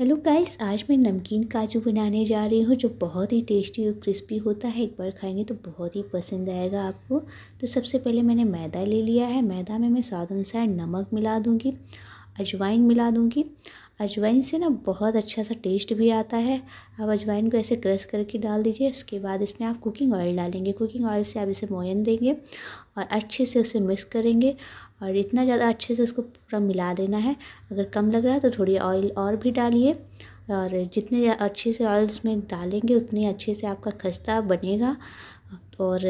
hello guys आज मैं नमकीन काजू बनाने जा रही हूँ जो बहुत ही टेस्टी और क्रिस्पी होता है एक बार खाएंगे तो बहुत ही पसंद आएगा आपको तो सबसे पहले मैंने मैदा ले लिया है मैदा में मैं स्वाद अनुसार नमक मिला दूँगी अजवाइन मिला दूँगी अजवाइन से ना बहुत अच्छा सा टेस्ट भी आता है आप अजवाइन को ऐसे क्रश करके डाल दीजिए उसके बाद इसमें आप कुकिंग ऑयल डालेंगे कुकिंग ऑयल से आप इसे मोयन देंगे और अच्छे से उसे मिक्स करेंगे और इतना ज़्यादा अच्छे से उसको पूरा मिला देना है अगर कम लग रहा है तो थोड़ी ऑयल और भी डालिए और जितने अच्छे से ऑयल्स में डालेंगे उतने अच्छे से आपका खस्ता बनेगा और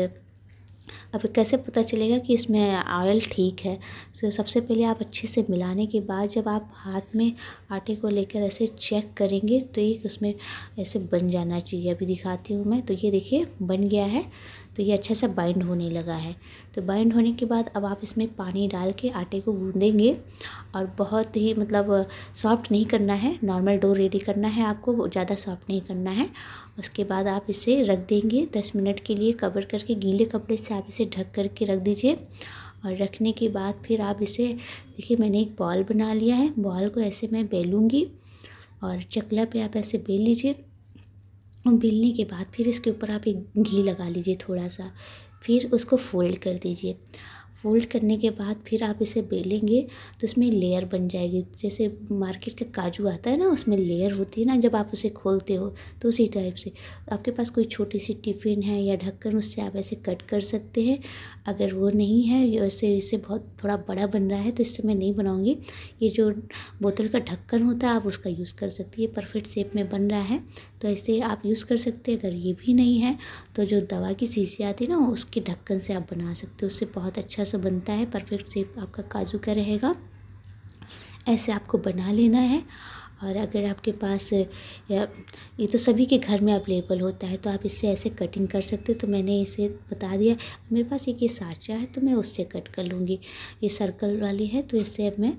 अब कैसे पता चलेगा कि इसमें ऑयल ठीक है तो सबसे पहले आप अच्छे से मिलाने के बाद जब आप हाथ में आटे को लेकर ऐसे चेक करेंगे तो एक उसमें ऐसे बन जाना चाहिए अभी दिखाती हूँ मैं तो ये देखिए बन गया है तो ये अच्छे से बाइंड होने लगा है तो बाइंड होने के बाद अब आप इसमें पानी डाल के आटे को गूंदेंगे और बहुत ही मतलब सॉफ्ट नहीं करना है नॉर्मल डो रेडी करना है आपको ज़्यादा सॉफ्ट नहीं करना है उसके बाद आप इसे रख देंगे दस मिनट के लिए कवर करके गीले कपड़े से आप इसे ढक कर के रख दीजिए और रखने के बाद फिर आप इसे देखिए मैंने एक बॉल बना लिया है बॉल को ऐसे मैं बेलूँगी और चकला पे आप ऐसे बेल लीजिए और बेलने के बाद फिर इसके ऊपर आप एक घी लगा लीजिए थोड़ा सा फिर उसको फोल्ड कर दीजिए फोल्ड करने के बाद फिर आप इसे बेलेंगे तो इसमें लेयर बन जाएगी जैसे मार्केट का काजू आता है ना उसमें लेयर होती है ना जब आप उसे खोलते हो तो उसी टाइप से आपके पास कोई छोटी सी टिफ़िन है या ढक्कन उससे आप ऐसे कट कर सकते हैं अगर वो नहीं है वैसे इसे बहुत थोड़ा बड़ा बन रहा है तो इससे मैं नहीं बनाऊँगी ये जो बोतल का ढक्कन होता है आप उसका यूज़ कर सकती है परफेक्ट शेप में बन रहा है तो ऐसे आप यूज़ कर सकते हैं अगर ये भी नहीं है तो जो दवा की शीशी आती है ना उसके ढक्कन से आप बना सकते हो उससे बहुत अच्छा सा बनता है परफेक्ट शेप आपका काजू का रहेगा ऐसे आपको बना लेना है और अगर आपके पास या ये तो सभी के घर में अवेलेबल होता है तो आप इससे ऐसे कटिंग कर सकते हो तो मैंने इसे बता दिया मेरे पास एक ये साँचा है तो मैं उससे कट कर लूँगी ये सर्कल वाली है तो इससे अब मैं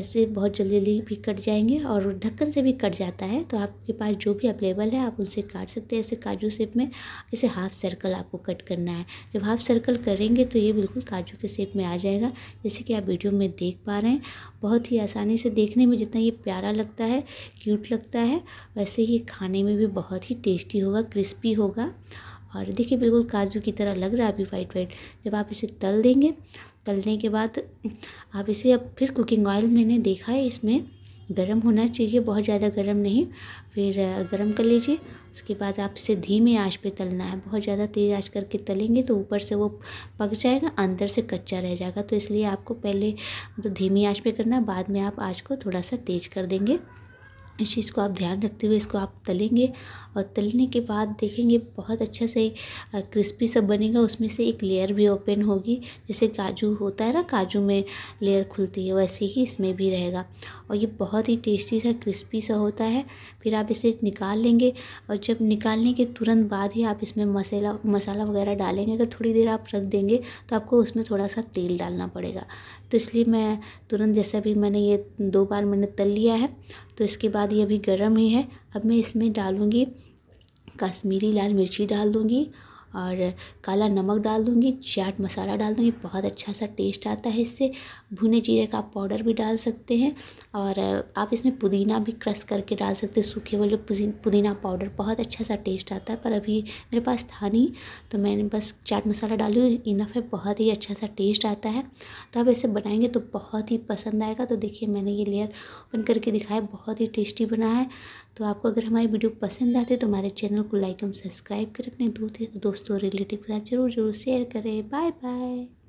ऐसे बहुत जल्दी जल्दी भी कट जाएंगे और ढक्कन से भी कट जाता है तो आपके पास जो भी अवेलेबल है आप उनसे काट सकते हैं ऐसे काजू शेप में इसे हाफ सर्कल आपको कट करना है जब हाफ सर्कल करेंगे तो ये बिल्कुल काजू के शेप में आ जाएगा जैसे कि आप वीडियो में देख पा रहे हैं बहुत ही आसानी से देखने में जितना ये प्यारा लगता है है क्यूट लगता है वैसे ही खाने में भी बहुत ही टेस्टी होगा क्रिस्पी होगा और देखिए बिल्कुल काजू की तरह लग रहा है अभी वाइट वाइट जब आप इसे तल देंगे तलने के बाद आप इसे अब फिर कुकिंग ऑयल मैंने देखा है इसमें गर्म होना चाहिए बहुत ज़्यादा गर्म नहीं फिर गर्म कर लीजिए उसके बाद आप इसे धीमे आंच पे तलना है बहुत ज़्यादा तेज़ आंच करके तलेंगे तो ऊपर से वो पक जाएगा अंदर से कच्चा रह जाएगा तो इसलिए आपको पहले मतलब तो धीमी आंच पे करना बाद में आप आंच को थोड़ा सा तेज़ कर देंगे इस चीज़ को आप ध्यान रखते हुए इसको आप तलेंगे और तलने के बाद देखेंगे बहुत अच्छा से क्रिस्पी सा बनेगा उसमें से एक लेयर भी ओपन होगी जैसे काजू होता है ना काजू में लेयर खुलती है वैसे ही इसमें भी रहेगा और ये बहुत ही टेस्टी सा क्रिस्पी सा होता है फिर आप इसे निकाल लेंगे और जब निकालने के तुरंत बाद ही आप इसमें मसाला मसाला वगैरह डालेंगे अगर थोड़ी देर आप रख देंगे तो आपको उसमें थोड़ा सा तेल डालना पड़ेगा तो इसलिए मैं तुरंत जैसा भी मैंने ये दो बार मैंने तल लिया है तो इसके बाद ये अभी गर्म ही है अब मैं इसमें डालूँगी कश्मीरी लाल मिर्ची डाल दूँगी और काला नमक डाल दूँगी चाट मसाला डाल दूँगी बहुत अच्छा सा टेस्ट आता है इससे भुने जीरे का आप पाउडर भी डाल सकते हैं और आप इसमें पुदीना भी क्रश करके डाल सकते हैं सूखे वाले पुदीना पाउडर बहुत अच्छा सा टेस्ट आता है पर अभी मेरे पास था नहीं तो मैंने बस चाट मसाला डाली इनफ है बहुत ही अच्छा सा टेस्ट आता है तो आप ऐसे बनाएंगे तो बहुत ही पसंद आएगा तो देखिए मैंने ये लेयर ओपन करके दिखाया बहुत ही टेस्टी बना है तो आपको अगर हमारी वीडियो पसंद आती है तो हमारे चैनल को लाइक एवं सब्सक्राइब करें अपने दोस्त दोस्तों दोस्तों रिलेटिव के साथ ज़रूर ज़रूर शेयर करें बाय बाय